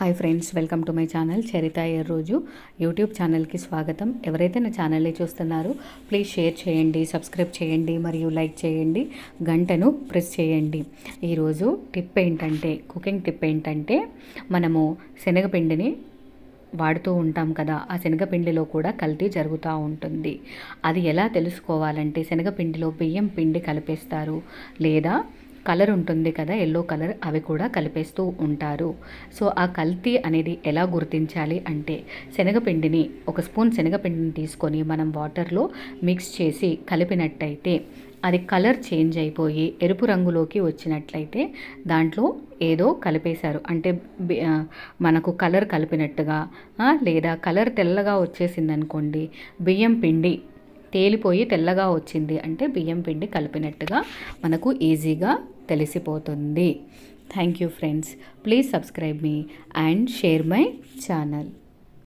hi friends welcome to my channel Charitha రోజు YouTube ఛానల్కి స్వాగతం ఎవరైతే నా ఛానల్ని చూస్తున్నారో ప్లీజ్ షేర్ చేయండి సబ్స్క్రైబ్ చేయండి మరియు లైక్ చేయండి గంటను ప్రెస్ చేయండి ఈరోజు టిప్ ఏంటంటే కుకింగ్ టిప్ ఏంటంటే మనము శనగపిండిని వాడుతూ ఉంటాం కదా ఆ శనగపిండిలో కూడా కల్తీ జరుగుతూ ఉంటుంది అది ఎలా తెలుసుకోవాలంటే శనగపిండిలో బియ్యం పిండి కలిపేస్తారు లేదా కలర్ ఉంటుంది కదా ఎల్లో కలర్ అవి కూడా కలిపేస్తూ ఉంటారు సో ఆ కల్తీ అనేది ఎలా గుర్తించాలి అంటే శనగపిండిని ఒక స్పూన్ శనగపిండిని తీసుకొని మనం వాటర్లో మిక్స్ చేసి కలిపినట్టయితే అది కలర్ చేంజ్ అయిపోయి ఎరుపు రంగులోకి వచ్చినట్లయితే దాంట్లో ఏదో కలిపేశారు అంటే మనకు కలర్ కలిపినట్టుగా లేదా కలర్ తెల్లగా వచ్చేసిందనుకోండి బియ్యం పిండి తేలిపోయి తెల్లగా వచ్చింది అంటే బియ్యం పిండి కలిపినట్టుగా మనకు ఈజీగా తెలిసిపోతుంది thank you friends please subscribe మీ అండ్ షేర్ మై ఛానల్